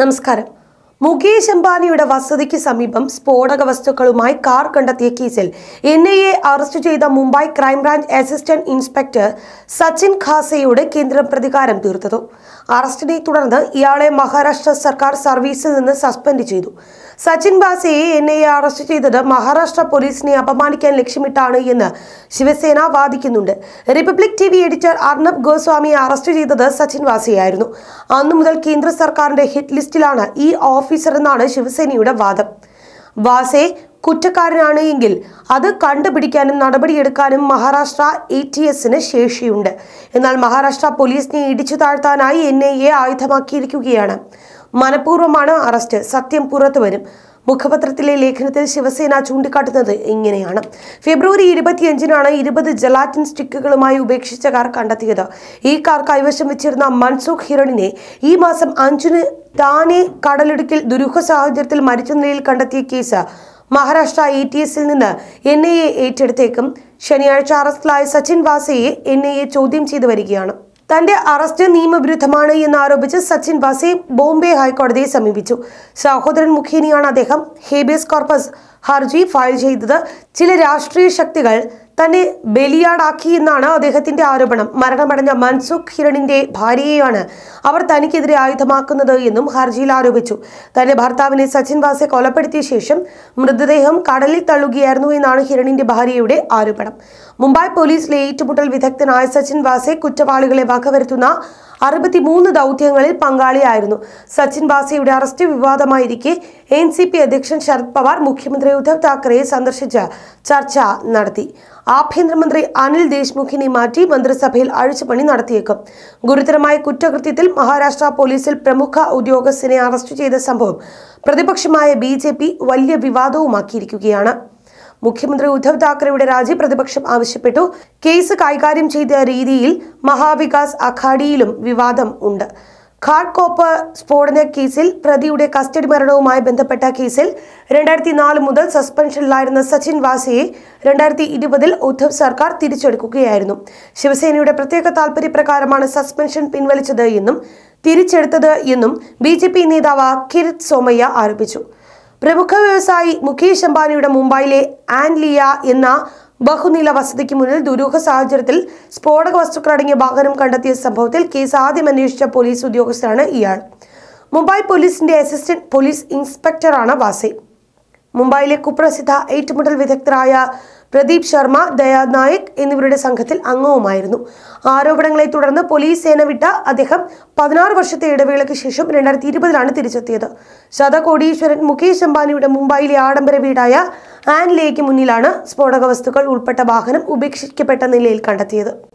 നമസ്കാരം മുകേഷ് അംബാനിയുടെ വസതിക്ക് സമീപം സ്ഫോടക വസ്തുക്കളുമായി കാർ കണ്ടെത്തിയ കേസിൽ എൻ ഐ എ അറസ്റ്റ് ചെയ്ത Mumbai crime branch assistant inspector Sachin ഖാസയോട് കേന്ദ്രം പ്രതികാരം തീർത്തത് അറസ്റ്റിനെ തുടർന്ന് ഇയാളെ മഹാരാഷ്ട്ര സർക്കാർ സർവീസിൽ നിന്ന് സസ്പെൻഡ് ചെയ്തു സച്ചിൻ ഖാസയെ എൻ ഐ എ അറസ്റ്റ് ചെയ്തത് മഹാരാഷ്ട്ര പോലീസിനെ അപമാനിക്കാൻ ലക്ഷ്യമിട്ടാണ് എന്ന് ശിവസേന വാദിക്കുന്നുണ്ട് Republic T V editor Arnab ഗോസ്വാമിയെ അറസ്റ്റ് ചെയ്തത് സച്ചിൻ വാസയായിരുന്നു അന്നു മുതൽ കേന്ദ്ര സർക്കാരിന്റെ ഹിറ്റ് ലിസ്റ്റിലാണ് ഈ ഓഫ് ഓഫീസർ എന്നാണ് ശിവസേനയുടെ വാദം വാസെ കുറ്റക്കാരനാണ് എങ്കിൽ അത് കണ്ടുപിടിക്കാനും നടപടിയെടുക്കാനും മഹാരാഷ്ട്ര എ ടി എസിന് ശേഷിയുണ്ട് എന്നാൽ മഹാരാഷ്ട്ര പോലീസിനെ ഇടിച്ചു താഴ്ത്താനായി എൻ ഐ എ ആയുധമാക്കിയിരിക്കുകയാണ് മനഃപൂർവ്വമാണ് അറസ്റ്റ് സത്യം പുറത്തു വരും മുഖപത്രത്തിലെ ലേഖനത്തിൽ ശിവസേന ചൂണ്ടിക്കാട്ടുന്നത് ഇങ്ങനെയാണ് ഫെബ്രുവരി ഇരുപത്തിയഞ്ചിനാണ് ഇരുപത് ജലാറ്റിൻ സ്റ്റിക്കുകളുമായി ഉപേക്ഷിച്ച കാർ കണ്ടെത്തിയത് ഈ കാർ കൈവശം വെച്ചിരുന്ന മൻസുഖ് ഹിരണിനെ ഈ മാസം അഞ്ചിന് താനെ കടലിടുക്കിൽ ദുരൂഹ സാഹചര്യത്തിൽ മരിച്ച നിലയിൽ കണ്ടെത്തിയ കേസ് മഹാരാഷ്ട്ര ഇ ടി എസിൽ നിന്ന് എൻ ഐ എ ഏറ്റെടുത്തേക്കും ശനിയാഴ്ച അറസ്റ്റിലായ സച്ചിൻ വാസയെ എൻ ഐ എ ചോദ്യം ചെയ്തു വരികയാണ് തന്റെ അറസ്റ്റ് നിയമവിരുദ്ധമാണ് എന്നാരോപിച്ച് സച്ചിൻ ബസെ ബോംബെ ഹൈക്കോടതിയെ സമീപിച്ചു സഹോദരൻ മുഖേനയാണ് അദ്ദേഹം ഹേബിയസ് കോർപ്പസ് ഹർജി ഫയൽ ചെയ്തത് ചില രാഷ്ട്രീയ ശക്തികൾ തന്നെ ബലിയാടാക്കി എന്നാണ് അദ്ദേഹത്തിന്റെ ആരോപണം മരണമടഞ്ഞ മൻസുഖ് ഹിരണിന്റെ ഭാര്യയെയാണ് അവർ തനിക്കെതിരെ ആയുധമാക്കുന്നത് എന്നും ഹർജിയിൽ ആരോപിച്ചു തന്റെ ഭർത്താവിനെ സച്ചിൻ വാസെ കൊലപ്പെടുത്തിയ ശേഷം മൃതദേഹം കടലിൽ തള്ളുകയായിരുന്നു എന്നാണ് ഹിരണിന്റെ ഭാര്യയുടെ ആരോപണം മുംബൈ പോലീസിലെ ഏറ്റുമുട്ടൽ വിദഗ്ധനായ സച്ചിൻ വാസെ കുറ്റവാളികളെ വകവരുത്തുന്ന അറുപത്തിമൂന്ന് ദൗത്യങ്ങളിൽ പങ്കാളിയായിരുന്നു സച്ചിൻ ബാസിയുടെ അറസ്റ്റ് വിവാദമായിരിക്കെ എൻ സി പി അധ്യക്ഷൻ ശരത് പവാർ മുഖ്യമന്ത്രി ഉദ്ധവ് താക്കറെയെ സന്ദർശിച്ച് ചർച്ച നടത്തി ആഭ്യന്തരമന്ത്രി അനിൽ ദേശ്മുഖിനെ മാറ്റി മന്ത്രിസഭയിൽ അഴിച്ചുപണി നടത്തിയേക്കും ഗുരുതരമായ കുറ്റകൃത്യത്തിൽ മഹാരാഷ്ട്ര പോലീസിൽ പ്രമുഖ ഉദ്യോഗസ്ഥനെ അറസ്റ്റ് ചെയ്ത സംഭവം പ്രതിപക്ഷമായ ബി വലിയ വിവാദവുമാക്കിയിരിക്കുകയാണ് മുഖ്യമന്ത്രി ഉദ്ധവ് താക്കറെയുടെ രാജി പ്രതിപക്ഷം ആവശ്യപ്പെട്ടു കേസ് കൈകാര്യം ചെയ്ത രീതിയിൽ മഹാവികാസ് അഖാഡിയിലും വിവാദം ഉണ്ട് ഖാഡ് കോപ്പ് സ്ഫോടന കേസിൽ പ്രതിയുടെ കസ്റ്റഡി മരണവുമായി ബന്ധപ്പെട്ട കേസിൽ രണ്ടായിരത്തി നാല് മുതൽ സസ്പെൻഷനിലായിരുന്ന സച്ചിൻ വാസയെ രണ്ടായിരത്തി ഇരുപതിൽ ഉദ്ധവ് സർക്കാർ തിരിച്ചെടുക്കുകയായിരുന്നു ശിവസേനയുടെ പ്രത്യേക താൽപര്യപ്രകാരമാണ് സസ്പെൻഷൻ പിൻവലിച്ചത് എന്നും തിരിച്ചെടുത്തത് എന്നും ബി നേതാവ് കിരിത് സോമയ്യ ആരോപിച്ചു പ്രമുഖ വ്യവസായി മുകേഷ് അംബാനിയുടെ മുംബൈയിലെ ആൻലിയ എന്ന ബഹുനില വസതിക്ക് മുന്നിൽ ദുരൂഹ സാഹചര്യത്തിൽ സ്ഫോടക വസ്തുക്കൾ അടങ്ങിയ വാഹനം കണ്ടെത്തിയ സംഭവത്തിൽ കേസ് ആദ്യം അന്വേഷിച്ച പോലീസ് ഉദ്യോഗസ്ഥരാണ് ഇയാൾ മുംബൈ പോലീസിന്റെ അസിസ്റ്റന്റ് പോലീസ് ഇൻസ്പെക്ടറാണ് വാസെ മുംബൈയിലെ കുപ്രസിദ്ധ ഏറ്റുമുട്ടൽ വിദഗ്ധരായ പ്രദീപ് ശർമ്മ ദയാനായക് എന്നിവരുടെ സംഘത്തിൽ അംഗവുമായിരുന്നു ആരോപണങ്ങളെ തുടർന്ന് പോലീസ് സേന വിട്ട അദ്ദേഹം പതിനാറ് വർഷത്തെ ഇടവേളയ്ക്ക് ശേഷം രണ്ടായിരത്തി ഇരുപതിലാണ് തിരിച്ചെത്തിയത് ശതകോടീശ്വരൻ മുകേഷ് അംബാനിയുടെ മുംബൈയിലെ ആഡംബര വീടായ ആൻലേക്ക് മുന്നിലാണ് സ്ഫോടക വസ്തുക്കൾ ഉൾപ്പെട്ട വാഹനം ഉപേക്ഷിക്കപ്പെട്ട നിലയിൽ കണ്ടെത്തിയത്